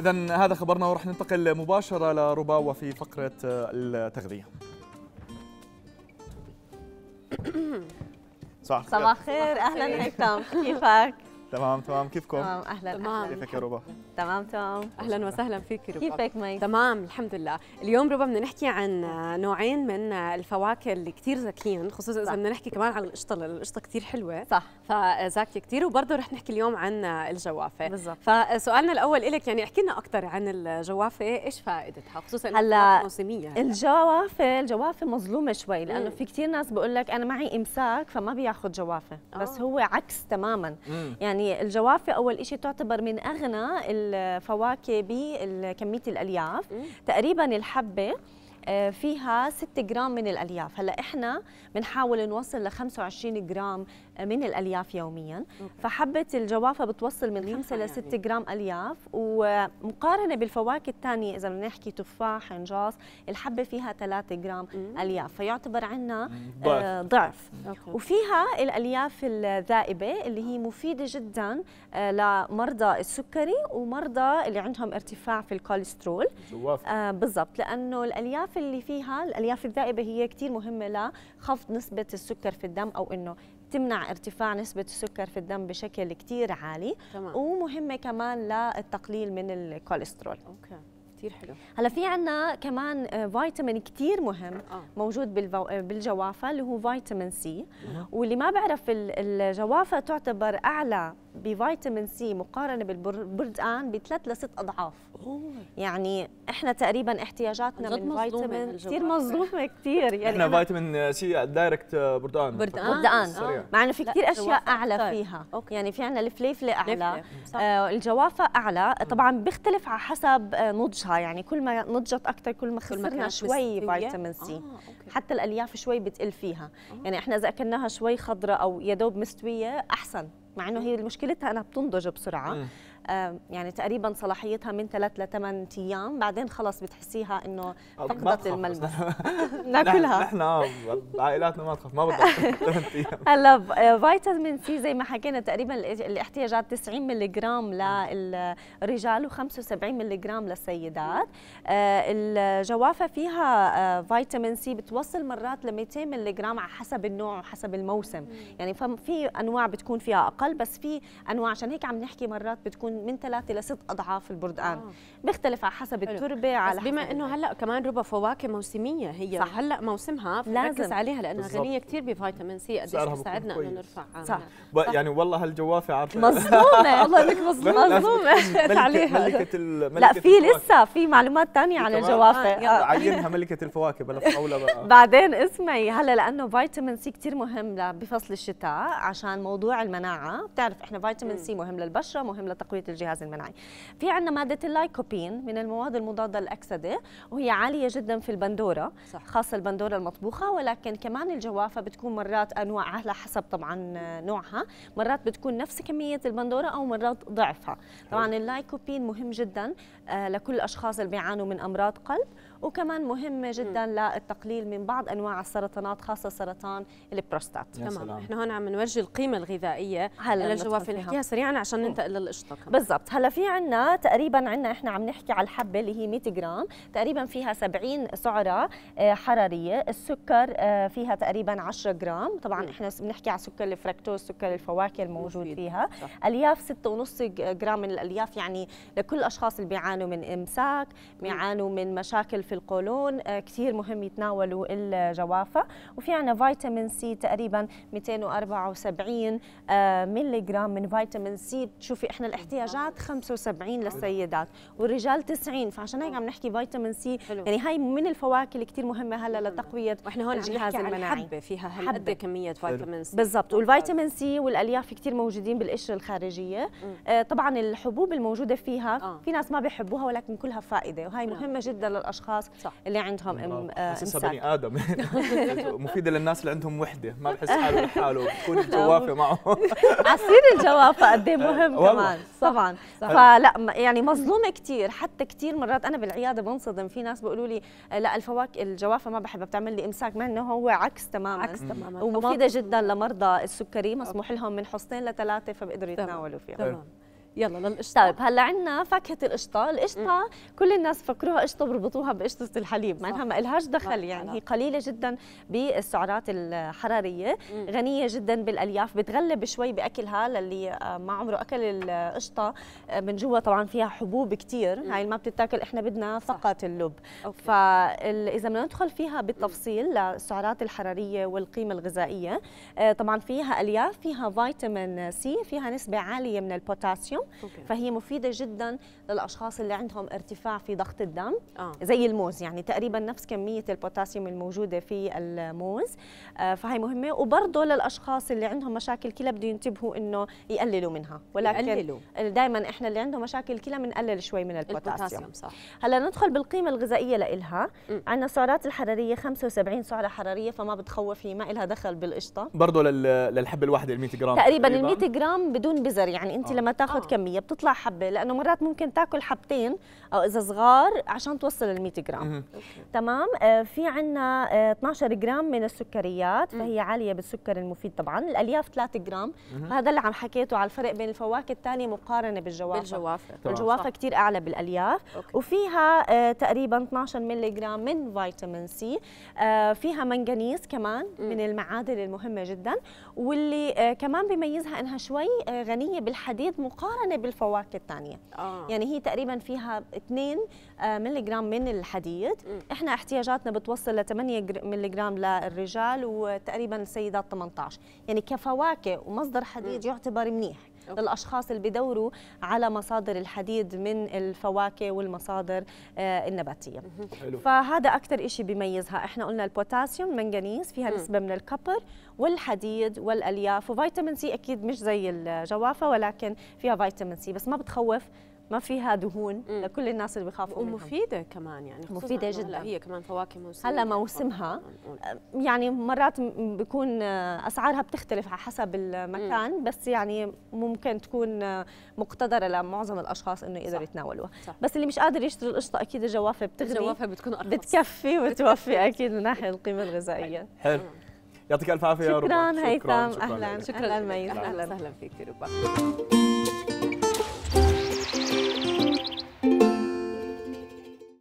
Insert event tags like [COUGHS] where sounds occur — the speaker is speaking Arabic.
إذا هذا خبرنا ورح ننتقل مباشرة لربا وفي فقرة آه، التغذية. [COUGHS] صباح الخير اهلا هيثم كيفك؟ تمام تمام كيفكم؟ تمام اهلا تمام كيفك يا ربا؟ تمام تمام اهلا وسهلا فيك ربا كيفك مي؟ تمام الحمد لله، اليوم ربا بدنا نحكي عن نوعين من الفواكه اللي كثير زاكيين خصوصا اذا بدنا نحكي كمان عن القشطه، القشطه كثير حلوه صح فذاكيه كثير وبرضه رح نحكي اليوم عن الجوافه بالضبط فسؤالنا الاول لك يعني احكي لنا اكثر عن الجوافه ايش فائدتها خصوصا هلا موسميه يعني. الجوافه الجوافه مظلومه شوي لانه في كثير ناس بقول لك انا معي امساك فما بياخذ جوافه بس آه. هو عكس تماما يعني يعني الجوافه اول شيء تعتبر من اغنى الفواكه بكميه الالياف تقريبا الحبه آه، فيها 6 جرام من الالياف هلا احنا بنحاول نوصل ل 25 جرام آه، من الالياف يوميا فحبه الجوافه بتوصل من 5 ل 6 جرام الياف ومقارنه بالفواكه الثانيه اذا بدنا نحكي تفاح انجاص الحبه فيها 3 جرام الياف فيعتبر عندنا آه، ضعف وفيها الالياف الذائبه اللي هي مفيده جدا لمرضى السكري ومرضى اللي عندهم ارتفاع في الكوليسترول بالضبط لانه الالياف الالياف اللي فيها الالياف الذائبه هي كثير مهمه لخفض نسبه السكر في الدم او انه تمنع ارتفاع نسبة السكر في الدم بشكل كتير عالي تمام. ومهمة كمان للتقليل من الكوليسترول أوكي. كثير حلو هلا في عندنا كمان آه، فيتامين كثير مهم آه. موجود بالفو... آه، بالجوافه اللي هو فيتامين سي آه. واللي ما بعرف الجوافه تعتبر اعلى بفيتامين سي مقارنه بالبردقان بثلاث لست اضعاف أوه. يعني احنا تقريبا احتياجاتنا من فيتامين كثير مظلومه كثير يعني احنا فيتامين سي دايركت آه، بردقان بردقان, بردقان. مع انه في كثير اشياء اعلى طيب. فيها أوكي. يعني في عندنا الفليفله اعلى آه الجوافه اعلى طبعا بيختلف على حسب آه، نضجها يعني كل ما نضجت اكثر كل ما خسرنا شوي فيتامين سي آه. حتى الالياف شوي بتقل فيها آه. يعني احنا اذا اكلناها شوي خضراء او يا دوب مستويه احسن مع انه هي مشكلتها انها بتنضج بسرعه إيه. آه، يعني تقريبا صلاحيتها من 3 ل 8 ايام بعدين خلص بتحسيها انه فقدت الملمس [LAUGHS] [LAUGHS] ناكلها نحن آه، عائلاتنا ما تخاف ما بدها ايام هلا فيتامين سي زي ما حكينا تقريبا الاحتياجات 90 ملغ للرجال و75 ملغ للسيدات آه، الجوافه فيها فيتامين سي بتوصل مرات ل 200 ملغ على حسب النوع وحسب الموسم يعني في انواع بتكون فيها اقل بس في انواع عشان هيك عم نحكي مرات بتكون بيكون من ثلاثة لست أضعاف البردقان آه. بيختلف على حسب التربة على بس بما حسب إنه هلا كمان ربا فواكه موسمية هي صح. هلا موسمها فنركز عليها لأنها بالزبط. غنية كثير بفيتامين سي قديش بتساعدنا إنه نرفع صح. صح. صح. يعني والله هالجوافة عارفة مظلومة [LAUGHS] والله إنك مظلومة مظلومة عليها ملكة لا في لسه في معلومات ثانية عن الجوافة آه، عينها ملكة الفواكه بلا فقولة بقى بعدين اسمعي هلا لأنه فيتامين سي كثير مهم بفصل الشتاء عشان موضوع المناعة بتعرف احنا فيتامين سي مهم للبشرة مهم لتقوية تقويه الجهاز المناعي في عندنا ماده اللايكوبين من المواد المضاده للاكسده وهي عاليه جدا في البندوره صح. خاصه البندوره المطبوخه ولكن كمان الجوافه بتكون مرات انواع على حسب طبعا نوعها مرات بتكون نفس كميه البندوره او مرات ضعفها طبعا اللايكوبين مهم جدا آه، لكل الاشخاص اللي بيعانوا من امراض قلب وكمان مهمه جدا م. للتقليل من بعض انواع السرطانات خاصه سرطان البروستات تمام احنا هون عم نورجي القيمه الغذائيه للجوافه نحكيها سريعا عشان ننتقل للقشطه بالضبط هلا في عنا تقريبا عنا احنا عم نحكي على الحبه اللي هي 100 جرام تقريبا فيها 70 سعره آه، حراريه السكر آه، فيها تقريبا 10 جرام طبعا احنا بنحكي على سكر الفركتوز سكر الفواكه الموجود مفيد. فيها صح. الياف 6.5 جرام من الالياف يعني لكل الاشخاص اللي بيعانوا من امساك بيعانوا من مشاكل في القولون آه، كثير مهم يتناولوا الجوافه وفي عنا فيتامين سي تقريبا 274 ملي من فيتامين سي تشوفي احنا الاحتياج احتياجات 75 للسيدات والرجال 90 فعشان هيك عم نحكي فيتامين سي يعني هاي من الفواكه اللي كثير مهمه هلا لتقويه واحنا هون الجهاز المناعي حبه فيها هالقد كميه فيتامين سي بالضبط والفيتامين سي والالياف كثير موجودين بالقشره الخارجيه آه طبعا الحبوب الموجوده فيها آه. في ناس ما بيحبوها ولكن كلها فائده وهي نعم. مهمه آه. جدا للاشخاص صح. اللي عندهم آه، ام آه، حاسسها بني ادم [LAUGHS] مفيده للناس اللي عندهم وحده ما بحس حاله لحاله بتكون [LAUGHS] جوافه معه عصير الجوافه قد مهم آه، كمان صح طبعا فلا يعني مظلومه كثير حتى كثير مرات انا بالعياده بنصدم في ناس بيقولوا لي لا الفواكه الجوافه ما بحبها بتعمل لي امساك مع انه هو عكس تماما عكس تماما ومفيده جدا لمرضى السكري مسموح لهم من حصتين لثلاثه فبقدروا يتناولوا فيها تمام. يلا للقشطه طيب هلا عندنا فاكهه القشطه، القشطه كل الناس فكروها قشطه بربطوها بقشطه الحليب، مع انها ما الهاش دخل يعني هي قليله جدا بالسعرات الحراريه، مم. غنيه جدا بالالياف، بتغلب شوي باكلها للي ما عمره اكل القشطه آه، من جوا طبعا فيها حبوب كثير، هاي ما بتتاكل احنا بدنا فقط اللب. فاذا بدنا ندخل فيها بالتفصيل للسعرات الحراريه والقيمه الغذائيه، آه، طبعا فيها الياف، فيها فيتامين سي، فيها نسبه عاليه من البوتاسيوم منه أوكي. فهي مفيده جدا للاشخاص اللي عندهم ارتفاع في ضغط الدم آه. زي الموز يعني تقريبا نفس كميه البوتاسيوم الموجوده في الموز آه فهي مهمه وبرضه للاشخاص اللي عندهم مشاكل كلى بده ينتبهوا انه يقللوا منها ولكن يقللوا. دائما احنا اللي عنده مشاكل كلى بنقلل شوي من البوتاسيوم, البوتاسيوم صح. هلا ندخل بالقيمه الغذائيه لإلها عندنا سعرات الحراريه 75 سعره حراريه فما بتخوف هي ما لها دخل بالقشطه برضه للحبه الواحده ال 100 جرام تقريبا ال 100 جرام بدون بزر يعني انت آه. لما تاخذ آه. الكميه بتطلع حبه لانه مرات ممكن تاكل حبتين او اذا صغار عشان توصل ال 100 جرام تمام آه في عندنا آه 12 جرام من السكريات فهي عاليه بالسكر المفيد طبعا الالياف 3 جرام هذا اللي عم حكيته على الفرق بين الفواكه الثانيه مقارنه بالجوافه بالجوافه الجوافه كثير اعلى بالالياف أوكي. وفيها آه تقريبا 12 ملي جرام من فيتامين سي آه فيها منغنيز كمان مم. من المعادن المهمه جدا واللي آه كمان بيميزها انها شوي آه غنيه بالحديد مقارنه مقارنه يعني بالفواكه الثانيه آه. يعني هي تقريبا فيها 2 آه، ملغ من الحديد م. احنا احتياجاتنا بتوصل ل 8 ملغ للرجال وتقريبا السيدات 18 يعني كفواكه ومصدر حديد م. يعتبر منيح للاشخاص اللي بدوروا على مصادر الحديد من الفواكه والمصادر آه، النباتيه فهذا اكثر شيء بيميزها احنا قلنا البوتاسيوم منغنيز فيها نسبه من الكبر والحديد والالياف وفيتامين سي اكيد مش زي الجوافه ولكن فيها فيتامين سي بس ما بتخوف ما فيها دهون مم. لكل الناس اللي بيخافوا منها ومفيده كمان يعني مفيده جدا هلا هي كمان فواكه موسميه هلا موسمها آه، يعني مرات بيكون آه، اسعارها بتختلف على حسب المكان مم. بس يعني ممكن تكون آه، مقتدره لمعظم الاشخاص انه يقدروا يتناولوها صح. بس اللي مش قادر يشتري القشطه اكيد الجوافه بتغني الجوافه بتكون أرخص. بتكفي وتوفي اكيد من ناحيه القيمه الغذائيه طيب. حلو يعطيك الف عافيه يا رب شكرا هيثم اهلا شكرا, اهلا ميس اهلا وسهلا فيك ربا